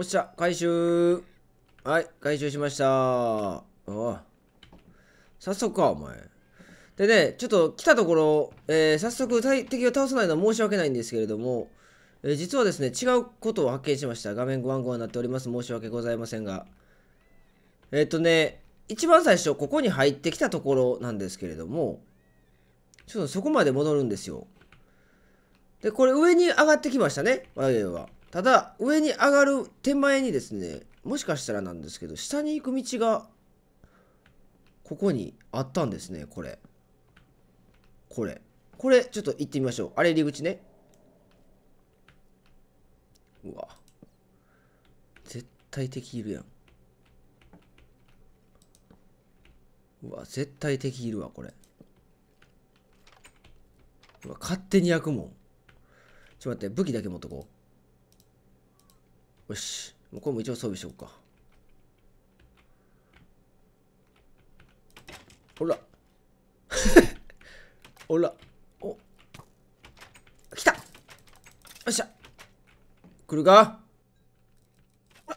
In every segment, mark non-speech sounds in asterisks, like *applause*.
おっしゃ、回収。はい、回収しました。お早速か、お前。でね、ちょっと来たところ、えー、早速敵を倒さないのは申し訳ないんですけれども、えー、実はですね、違うことを発見しました。画面ごわんごわんになっております。申し訳ございませんが。えっ、ー、とね、一番最初、ここに入ってきたところなんですけれども、ちょっとそこまで戻るんですよ。で、これ上に上がってきましたね、我々は。ただ、上に上がる手前にですね、もしかしたらなんですけど、下に行く道が、ここにあったんですね、これ。これ。これ、ちょっと行ってみましょう。あれ、入り口ね。うわ。絶対敵いるやん。うわ、絶対敵いるわ、これ。うわ、勝手に焼くもん。ちょっと待って、武器だけ持っとこう。よし。向こうも一応装備しようか。ほら。*laughs* ほら。お。来たよっしゃ。来るかオッ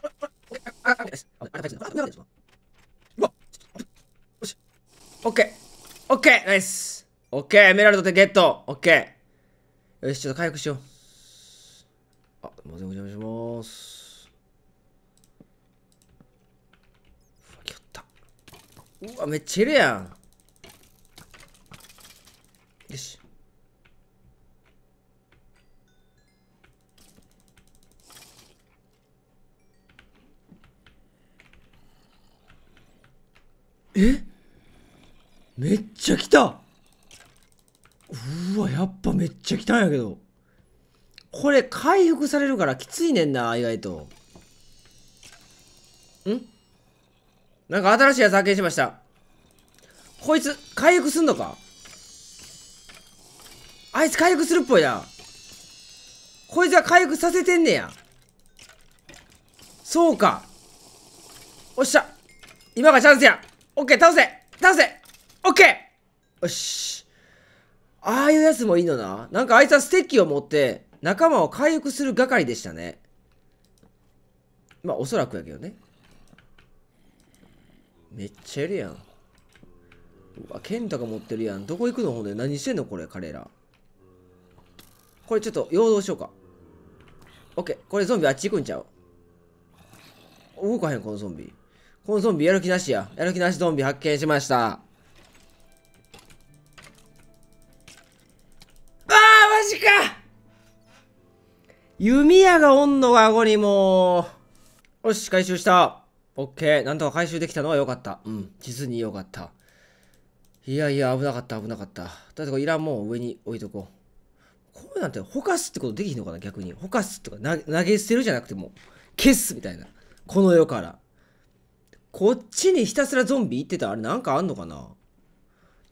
ケーオッケーナイスオッケーエメラルドでゲットオッケーよし、ちょっと回復しよう。あ、すみません、お邪魔します。うわ、来った。うわ、めっちゃいるやん。よし。えめっちゃ来たうわ、やっぱめっちゃ来たんやけど。これ回復されるからきついねんな、意外と。んなんか新しいやつ発見しました。こいつ、回復すんのかあいつ回復するっぽいな。こいつは回復させてんねや。そうか。おっしゃ。今がチャンスや。オッケー、倒せ倒せオッケーよし。ああいうやつもいいのな。なんかあいつはステッキを持って、仲間を回復する係でしたね。まあ、おそらくやけどね。めっちゃいるやん。うわ、ンタが持ってるやん。どこ行くのほんで何してんのこれ、彼ら。これちょっと、陽動しようか。オッケー。これゾンビあっち行くんちゃう動かへん、このゾンビ。このゾンビやる気なしや。やる気なしゾンビ発見しました。弓矢がおんのが顎にもよし、回収した。オッケー。なんとか回収できたのは良かった。うん。実に良かった。いやいや、危なかった、危なかった。だってこれいらんもん上に置いとこう。こうなんて、ほかすってことできひんのかな、逆に。ほかすとか、投げ捨てるじゃなくても、消すみたいな。この世から。こっちにひたすらゾンビ行ってたあれなんかあんのかな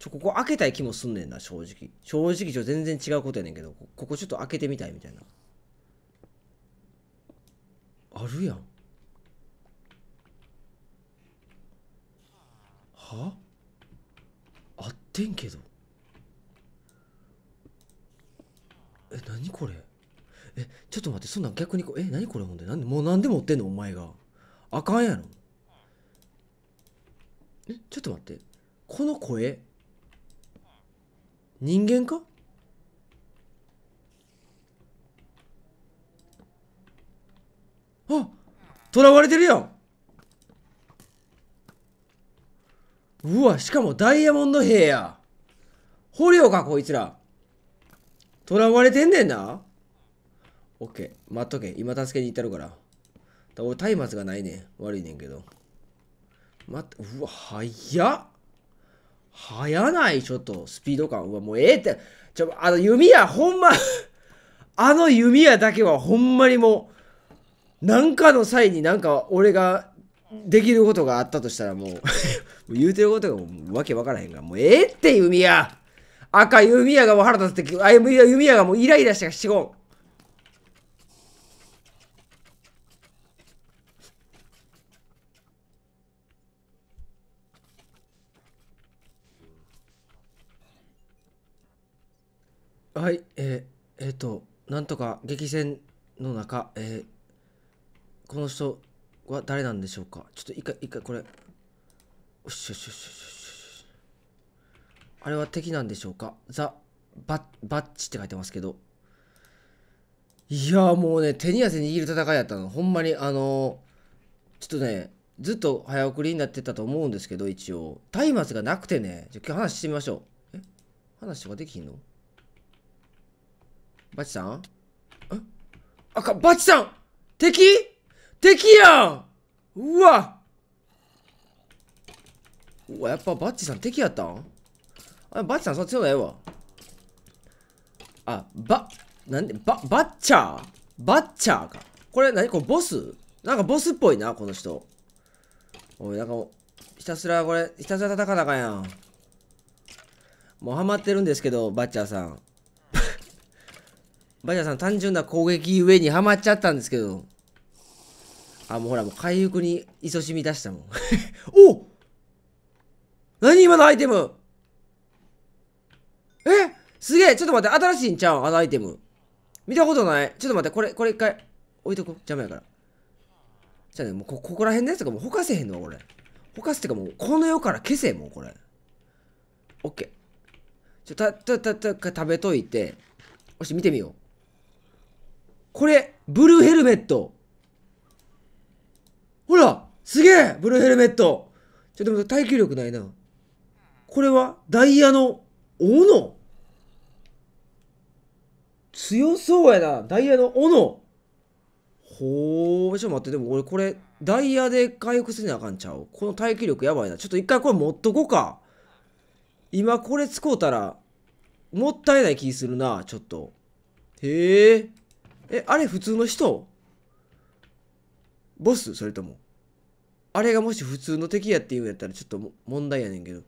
ちょ、ここ開けたい気もすんねんな、正直。正直、ちょ、全然違うことやねんけど、ここちょっと開けてみたいみたいな。あるやんはあってんけどえ何これえちょっと待ってそんなん逆にこえ何これほんでなんでもう何で持ってんのお前があかんやろえちょっと待ってこの声人間か囚われてるやんうわ、しかもダイヤモンド兵や。捕虜か、こいつら。囚われてんねんな。オッケー、待っとけ。今助けに行ったるから。だ俺、松明がないねん。悪いねんけど。待って、うわ、早っ。早ない、ちょっと、スピード感。うわ、もうええって。ちょ、あの弓矢、ほんま *laughs* あの弓矢だけはほんまにもう、なんかの際になんか俺ができることがあったとしたらもう *laughs* 言うてることがもうわけわからへんからもうええって弓矢赤弓矢がもう腹立つってあ弓矢がもうイライラしてしごんはい、えー、えっ、ー、と、なんとか激戦の中、えー、この人は誰なんでしょうかちょっと一回一回これよしよしよしよしよしあれは敵なんでしょうかザ・バッバッチって書いてますけどいやもうね手に汗握る戦いやったのほんまにあのー、ちょっとねずっと早送りになってたと思うんですけど一応松明がなくてねじゃ今日話してみましょうえ話とかできひんのバチさんえあかバチさん敵敵やんうわうわやっぱバッチさん敵やったんあバッチさんそっちの方がええわあば、なんでば、バッチャーバッチャーかこれ何これボスなんかボスっぽいなこの人おいなんかひたすらこれひたすら叩かなかやんもうハマってるんですけどバッチャーさん *laughs* バッチャーさん単純な攻撃上にハマっちゃったんですけどあ、もうほら、もう回復に勤しみ出したもん。*laughs* お何今のアイテムえすげえちょっと待って、新しいんちゃうあのアイテム。見たことないちょっと待って、これ、これ一回、置いとこう。邪魔やから。じゃあね、もうこ、ここら辺のやつとかもうほかせへんの俺。ほかすってかもう、この世から消せ、もうこれ。オッケー。ちょ、た、た、た、た、食べといて。よし、見てみよう。これ、ブルーヘルメット。ほらすげえブルーヘルメットちょ、でも耐久力ないな。これはダイヤの斧強そうやな。ダイヤの斧ほー、ちょっと待って、でも俺これ、ダイヤで回復せなあかんちゃうこの耐久力やばいな。ちょっと一回これ持っとこうか。今これ使うたら、もったいない気するな、ちょっと。へえ。え、あれ普通の人ボスそれとも。あれがもし普通の敵やって言うんやったらちょっと問題やねんけど。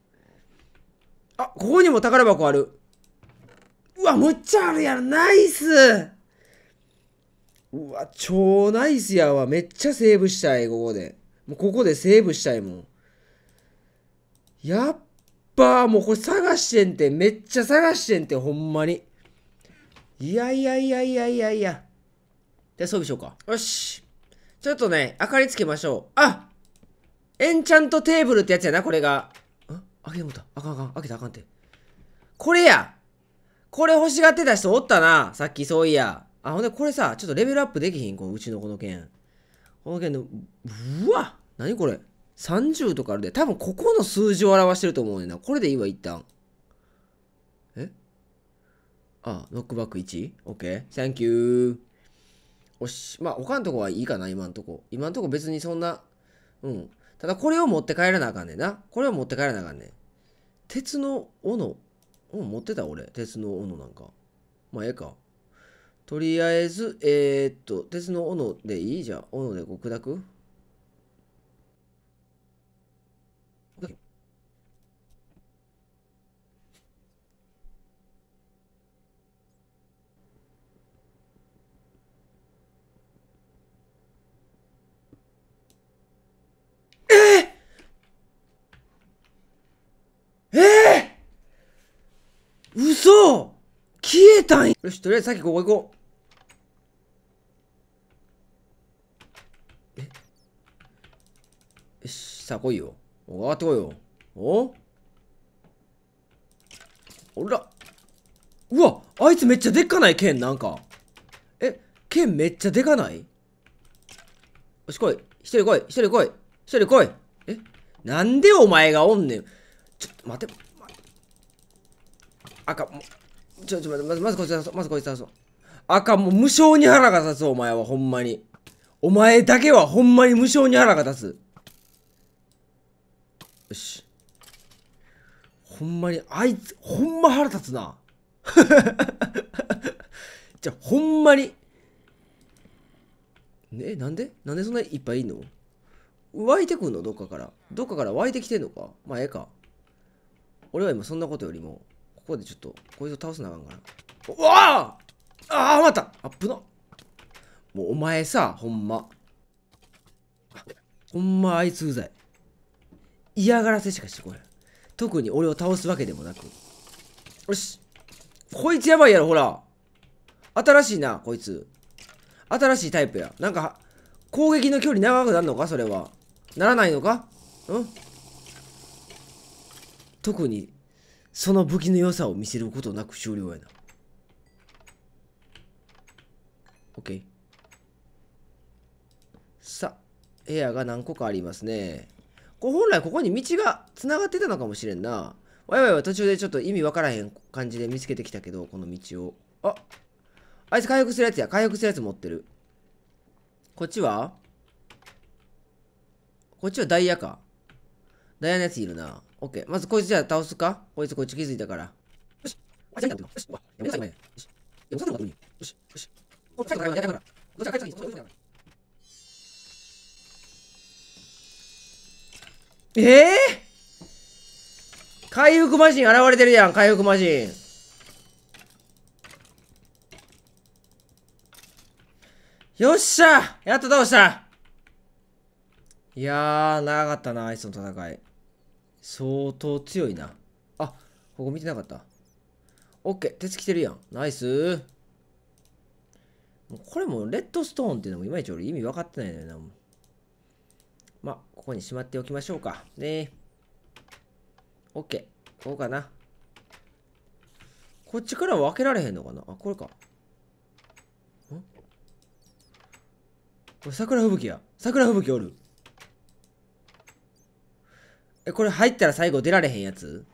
あ、ここにも宝箱ある。うわ、むっちゃあるやん。ナイスうわ、超ナイスやわ。めっちゃセーブしたい、ここで。もうここでセーブしたいもん。やっぱ、もうこれ探してんて。めっちゃ探してんて、ほんまに。いやいやいやいやいやいや。じゃあ装備しようか。よし。ちょっとね、明かりつけましょう。あエンチャントテーブルってやつやな、これが。ん開けてもた。あかんあかん。開けたあかんって。これやこれ欲しがってた人おったな。さっきそういや。あ、ほんでこれさ、ちょっとレベルアップできひんこのうちのこの剣。この剣の、うわ何これ ?30 とかあるで。多分ここの数字を表してると思うねんな。これでいいわ、一旦。えあ、ノックバック 1?OK?Thank、okay. you. おし、まあ、他のとこはいいかな、今んとこ。今んとこ別にそんな、うん。ただ、これを持って帰らなあかんねんな。これを持って帰らなあかんねん。鉄の斧。うん、持ってた俺。鉄の斧なんか。まあ、ええか。とりあえず、えー、っと、鉄の斧でいいじゃん。斧で極楽砕くえー、えー、嘘消えたんよし、とりあえずさっきここ行こう。えよし、さあ来いよ。上がってこいよ。おおらうわあいつめっちゃでっかない剣なんか。え、剣めっちゃでかないよし来い。一人来い。一人来い。一人来い。えなんでお前がおんねん。ちょっと待て。赤、ちょ、ちょ、待って、まず、まずこいつ出そう。まずこいつ出そう。赤、もう無性に腹が立つ、お前は、ほんまに。お前だけは、ほんまに無性に腹が立つ。よし。ほんまに、あいつ、ほんま腹立つな。*laughs* じゃ、ほんまに。ね、なんでなんでそんないっぱいいんの湧いてくんのどっかから。どっかから湧いてきてんのかまあ、ええか。俺は今そんなことよりも、ここでちょっと、こいつを倒すなあかんから。うわあああ、またあッぶなもうお前さ、ほんま。ほんまあいつうざい。嫌がらせしかしてこへ特に俺を倒すわけでもなく。よし。こいつやばいやろ、ほら。新しいな、こいつ。新しいタイプや。なんか、攻撃の距離長くなるのかそれは。ならないのかうん特にその武器の良さを見せることなく終了やな OK さあ部屋が何個かありますねこう本来ここに道がつながってたのかもしれんなわいわいは途中でちょっと意味わからへん感じで見つけてきたけどこの道をああいつ回復するやつや回復するやつ持ってるこっちはこっちはダイヤか。ダイヤのやついるな。オッケー。まずこいつじゃあ倒すかこいつこっち気づいたから。よし。よし。よし。よし。ええー、回復マシン現れてるやん、回復マシン。よっしゃやっと倒したいやー、長かったな、アイスの戦い。相当強いな。あ、ここ見てなかった。オッケー、鉄来てるやん。ナイスこれもレッドストーンっていうのもいまいち俺意味分かってないのよな。まあ、ここにしまっておきましょうか。ねオッケー、こうかな。こっちからはけられへんのかなあ、これか。んこれ桜吹雪や。桜吹雪おる。え、これ入ったら最後出られへんやつ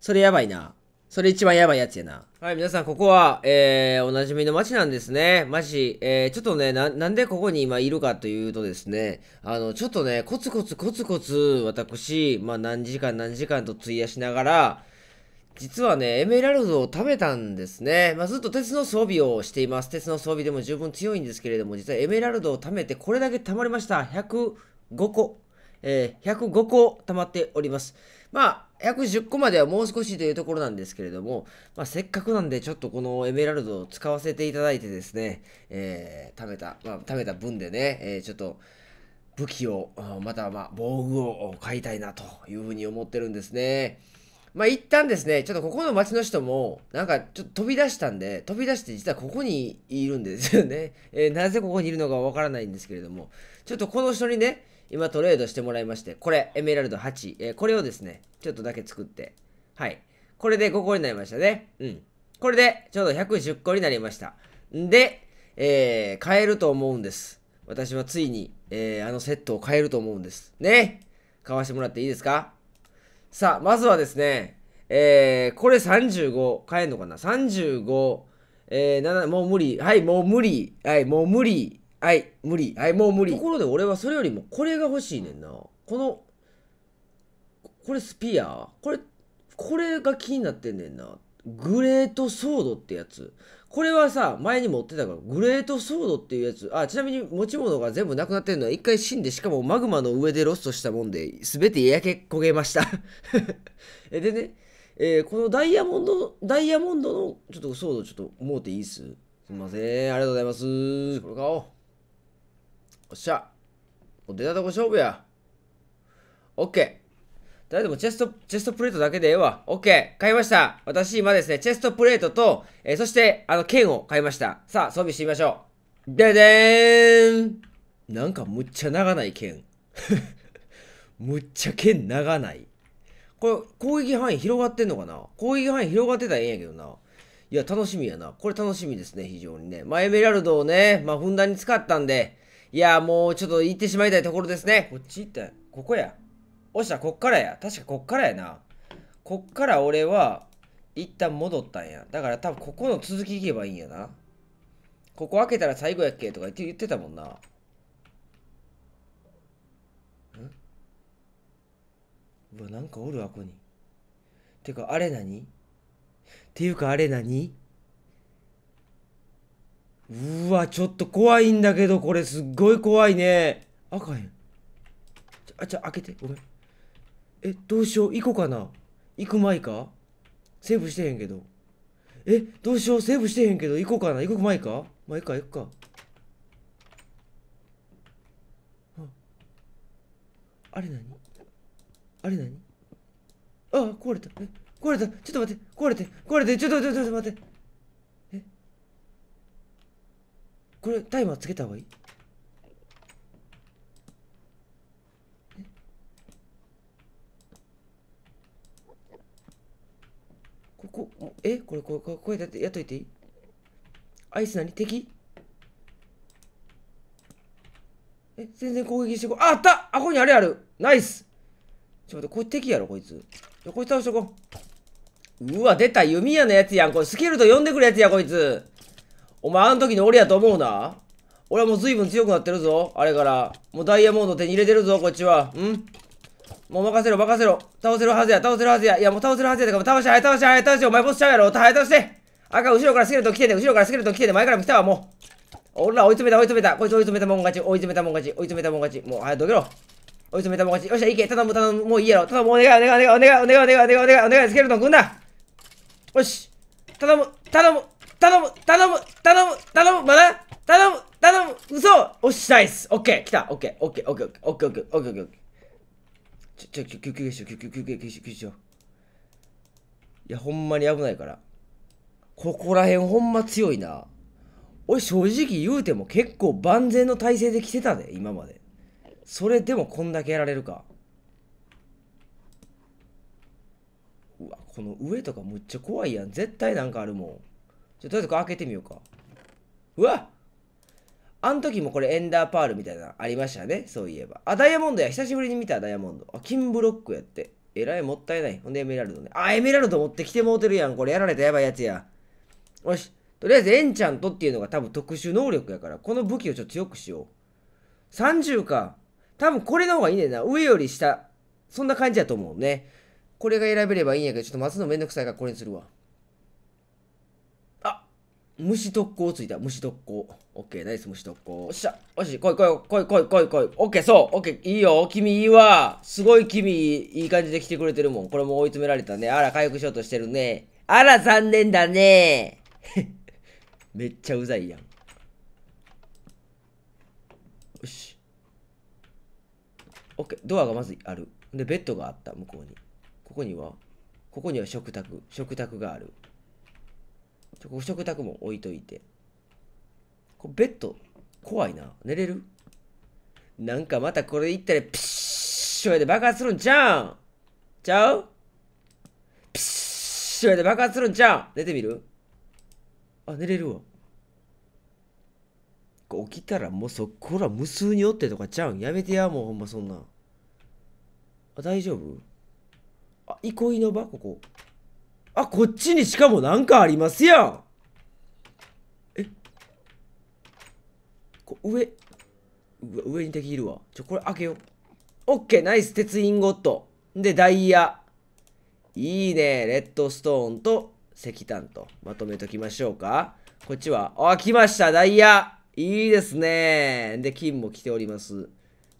それやばいな。それ一番やばいやつやな。はい、皆さん、ここは、えー、おなじみの街なんですね。街、えー、ちょっとねな、なんでここに今いるかというとですね、あの、ちょっとね、コツコツコツコツ、私、まあ、何時間何時間と費やしながら、実はね、エメラルドを食べたんですね。まあ、ずっと鉄の装備をしています。鉄の装備でも十分強いんですけれども、実はエメラルドを貯めて、これだけ貯まりました。105個。えー、105個溜まっております。まあ、110個まではもう少しというところなんですけれども、まあ、せっかくなんで、ちょっとこのエメラルドを使わせていただいてですね、えー、貯めた、まあ、貯めた分でね、えー、ちょっと、武器を、またまあ、防具を買いたいなというふうに思ってるんですね。まあ、一旦ですね、ちょっとここの町の人も、なんかちょっと飛び出したんで、飛び出して実はここにいるんですよね。えー、なぜここにいるのかわからないんですけれども、ちょっとこの人にね、今トレードしてもらいまして、これ、エメラルド8、えー、これをですね、ちょっとだけ作って、はい。これで5個になりましたね。うん。これで、ちょうど110個になりました。んで、えー、買えると思うんです。私はついに、えー、あのセットを買えると思うんです。ね買わしてもらっていいですかさあ、まずはですね、えー、これ35、買えんのかな ?35、えー、7、もう無理。はい、もう無理。はい、もう無理。はい無理はいもう無理ところで俺はそれよりもこれが欲しいねんなこのこれスピアこれこれが気になってんねんなグレートソードってやつこれはさ前に持ってたからグレートソードっていうやつあちなみに持ち物が全部なくなってんのは一回死んでしかもマグマの上でロストしたもんで全て焼け焦げました *laughs* でね、えー、このダイヤモンドダイヤモンドのちょっとソードちょっと思うていいっすすいませんありがとうございますこれ買おうおっしゃ。もう出たとこ勝負や。オッケー。誰でもチェスト、チェストプレートだけでええわ。オッケー。買いました。私今ですね、チェストプレートと、えー、そして、あの、剣を買いました。さあ、装備してみましょう。ででーんなんかむっちゃ長ない剣。*laughs* むっちゃ剣長ない。これ、攻撃範囲広がってんのかな攻撃範囲広がってたらええんやけどな。いや、楽しみやな。これ楽しみですね、非常にね。まあ、エメラルドをね、まあ、ふんだんに使ったんで、いや、もうちょっと行ってしまいたいところですね。こっち行ったここや。おっしゃ、こっからや。確かこっからやな。こっから俺は、一旦戻ったんや。だから多分ここの続き行けばいいんやな。ここ開けたら最後やっけとか言って言ってたもんな。んうわ、なんかおるわ、ここに。てか、あれ何っていうか、あれ何うわ、ちょっと怖いんだけど、これすっごい怖いね。あかへん。あ、じゃあ開けて。ごめん。え、どうしよう。行こうかな。行く前かセーブしてへんけど。え、どうしよう。セーブしてへんけど、行こうかな。行く前か前か、行くか。あれ何あれ何あ、壊れた。え、壊れた。ちょっと待って。壊れて。壊れて。ちょっと待って。ちょっと待って。これタイマーつけた方がいいここえこれこれこれこれだってやっといていいアイス何敵え全然攻撃してこああったあここにあれあるナイスちょっと待ってこれ敵やろこいつこいつ倒しとこううわ出た弓矢のやつやんこれスキルと呼んでくるやつやこいつお前あの時の俺やと思うな。俺はもう随分強くなってるぞ。あれから。もうダイヤモンド手に入れてるぞ、こっちは。んもう任せろ、任せろ。倒せるはずや、倒せるはずや。いや、もう倒せるはずや。でから倒して、倒して、倒して。お前ボスちゃうやろ。倒して。赤、後ろからスケルトン来てね。後ろからスケルトン来てね。前からも来たわ、もう。俺ら追い詰めた、追い詰めた。こいつ追い詰めたもん勝ち。追い詰めたもん勝ち。追い詰めたもん勝ち。もう、早くどけろ。追い詰めたもん勝ち。よっしゃ、け。頼む、頼む。もういいやろ。頼む、お願い、お願い、お願い、お願い、お願い、お願い、お願い、お願い、スケルトン来んよし。頼む、頼む。頼む頼む頼む頼むまだ頼む頼む嘘おっしゃいっすオッケー来たオッケーオッケーオッケーオッケーオッケーオッケーオッケーちょちょ救急しよう救急救急救急しよういやほんまに危ないからここら辺ほんま強いな俺正直言うても結構万全の体制で来てたで今までそれでもこんだけやられるかうわこの上とかむっちゃ怖いやん絶対なんかあるもんちょ、とりあえずこれ開けてみようか。うわあの時もこれエンダーパールみたいなありましたね。そういえば。あ、ダイヤモンドや。久しぶりに見たダイヤモンド。あ、金ブロックやって。えらいもったいない。ほんでエメラルドね。あ、エメラルド持ってきてもうてるやん。これやられたやばいやつや。よし。とりあえずエンチャントっていうのが多分特殊能力やから、この武器をちょっと強くしよう。30か。多分これの方がいいねんな。上より下。そんな感じやと思うね。これが選べればいいんやけど、ちょっと待つのめんどくさいからこれにするわ。虫特攻ついた。虫特攻。オッケー、ナイス虫特攻。おっしゃ。よし、来い来い来い来い来い来い。オッケー、そう。オッケー、いいよ。君いいわ。すごい君いい感じで来てくれてるもん。これも追い詰められたね。あら、回復しようとしてるね。あら、残念だね。*laughs* めっちゃうざいやん。よし。オッケー、ドアがまずある。で、ベッドがあった、向こうに。ここにはここには食卓。食卓がある。食卓も置いといて。こベッド、怖いな。寝れるなんかまたこれ行ったら、ピッシュで爆発するんちゃうんちゃうピッシュで爆発するんちゃう寝てみるあ、寝れるわ。起きたらもうそこら無数におってとかちゃうんやめてやもうほんまそんなあ大丈夫あ憩いの場ここあ、こっちにしかもなんかありますやん。えこ上、上に敵いるわ。ちょ、これ開けよう。オッケー、ナイス、鉄インゴット。で、ダイヤ。いいね、レッドストーンと石炭と。まとめときましょうか。こっちは、あ、来ました、ダイヤ。いいですね。で、金も来ております。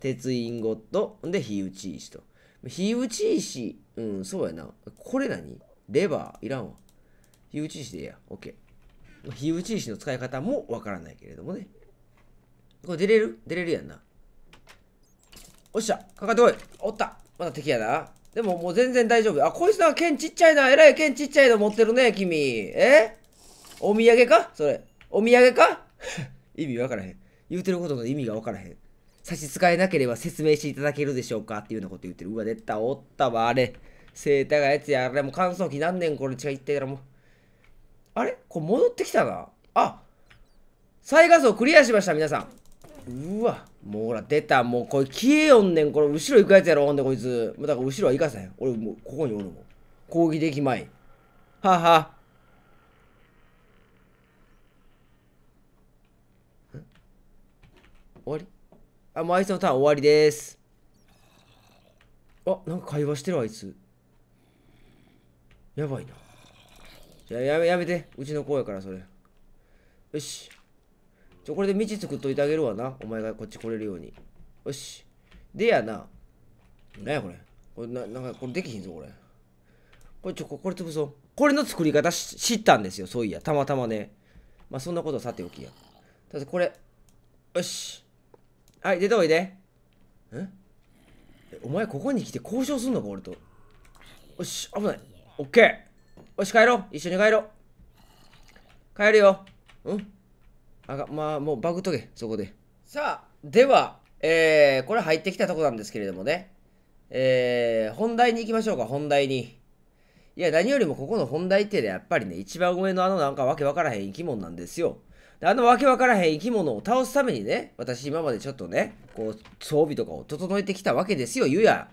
鉄インゴット。で、火打ち石と。火打ち石。うん、そうやな。これ何レバーいらんわ。火打ち石でええや。オッケー。火打ち石の使い方もわからないけれどもね。これ出れる出れるやんな。おっしゃかかってこいおったまだ敵やな。でももう全然大丈夫。あ、こいつなんか剣ちっちゃいな。えらい剣ちっちゃいの持ってるね、君。えお土産かそれ。お土産か *laughs* 意味わからへん。言うてることの意味がわからへん。差し支えなければ説明していただけるでしょうかっていうようなこと言ってる。うわ、出た、おったわ、あれ。生体がやつやれ、もう乾燥機何年これ違いってたらもう。あれこれ戻ってきたな。あ再画像クリアしました、皆さん。うわ、もうほら、出た。もうこれ消えよんねん。これ後ろ行くやつやろ、ほんでこいつ。だから後ろは行かせん。俺もうここにおるもん。攻撃できまい。はは。終わりあ、もうあいつのターン終わりです。あ、なんか会話してるあいつ。やばいな。じゃあやめ、やめて。うちの子やから、それ。よし。ちょ、これで道作っといてあげるわな。お前がこっち来れるように。よし。でやな。なやこれ。これ、な、なんか、これできひんぞ、これ。これ、ちょ、これ潰そう。これの作り方知ったんですよ、そういや。たまたまね。まあ、そんなことはさておきや。ただ、これ。よし。はい、出ておいで。えお前、ここに来て交渉すんのか、俺と。よし、危ない。オッケーよし、帰ろう。一緒に帰ろう。帰るよ。うんあが、まあ、もうバグっとけ、そこで。さあ、では、えー、これ入ってきたとこなんですけれどもね。えー、本題に行きましょうか、本題に。いや、何よりもここの本題ってね、やっぱりね、一番上のあのなんかわけわからへん生き物なんですよ。であのわけわからへん生き物を倒すためにね、私今までちょっとね、こう、装備とかを整えてきたわけですよ、ゆや。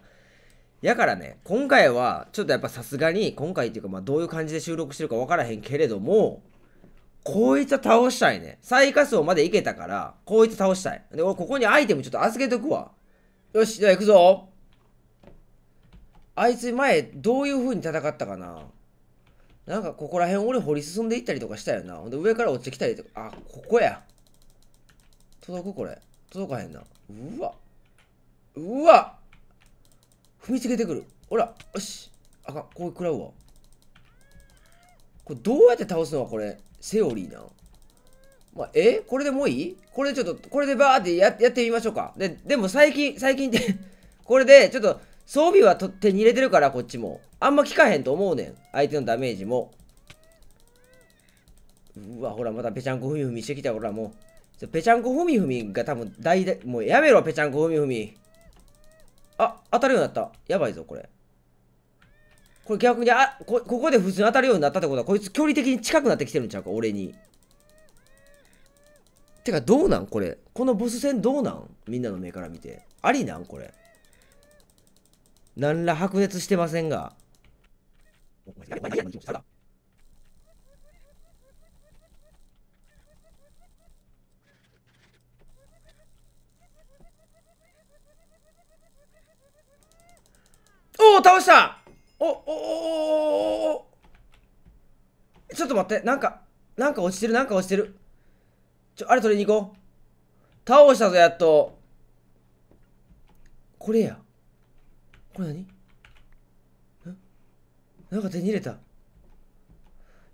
やからね、今回は、ちょっとやっぱさすがに、今回っていうか、まあどういう感じで収録してるかわからへんけれども、こいつは倒したいね。最下層までいけたから、こいつ倒したい。で、俺ここにアイテムちょっと預けとくわ。よし、じゃあ行くぞ。あいつ前、どういう風に戦ったかななんかここら辺俺掘り進んでいったりとかしたよな。ほんで上から落ちてきたりとか。あ、ここや。届くこれ。届かへんな。うわ。うわ踏みつけてくるほらよしあかんこう食らうわこれどうやって倒すのはこれセオリーなまあ、えこれでもういいこれでちょっと、これでバーってややってみましょうか。で、でも最近、最近って *laughs* これでちょっと装備はと手に入れてるから、こっちも。あんま効かへんと思うねん。相手のダメージも。うわ、ほら、またぺちゃんこふみふみしてきた、ほら、もう。ぺちゃんこふみふみが多分大、もうやめろ、ぺちゃんこふみふみ。あ、当たるようになった。やばいぞ、これ。これ逆に、あ、こ、ここで普通に当たるようになったってことは、こいつ距離的に近くなってきてるんちゃうか、俺に。てか、どうなんこれ。このボス戦どうなんみんなの目から見て。ありなんこれ。何ら白熱してませんが。おお倒したおおおおちょっと待ってなんかなんか落ちてるなんか落ちてるちょあれ取りに行こう倒したぞやっとこれやこれ何なんか手に入れた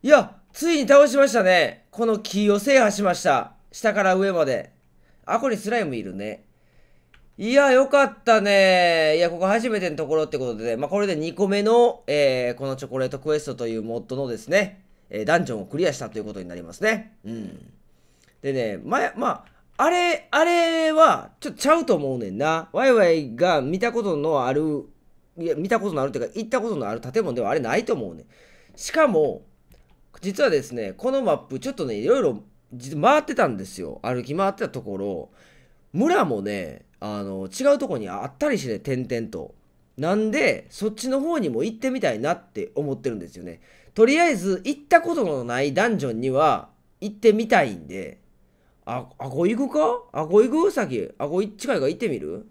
いやついに倒しましたねこの木を制覇しました下から上まであこれスライムいるねいや、よかったね。いや、ここ初めてのところってことで、ね、まあ、これで2個目の、えー、このチョコレートクエストというモッドのですね、えー、ダンジョンをクリアしたということになりますね。うん。でね、ま、まあ、あれ、あれは、ちょっとちゃうと思うねんな。ワイワイが見たことのある、いや、見たことのあるっていうか、行ったことのある建物ではあれないと思うねしかも、実はですね、このマップ、ちょっとね、いろいろ回ってたんですよ。歩き回ってたところ、村もね、あの違うとこにあったりして点々となんでそっちの方にも行ってみたいなって思ってるんですよねとりあえず行ったことのないダンジョンには行ってみたいんでああこ行くかあこ行く先あこ近いから行ってみる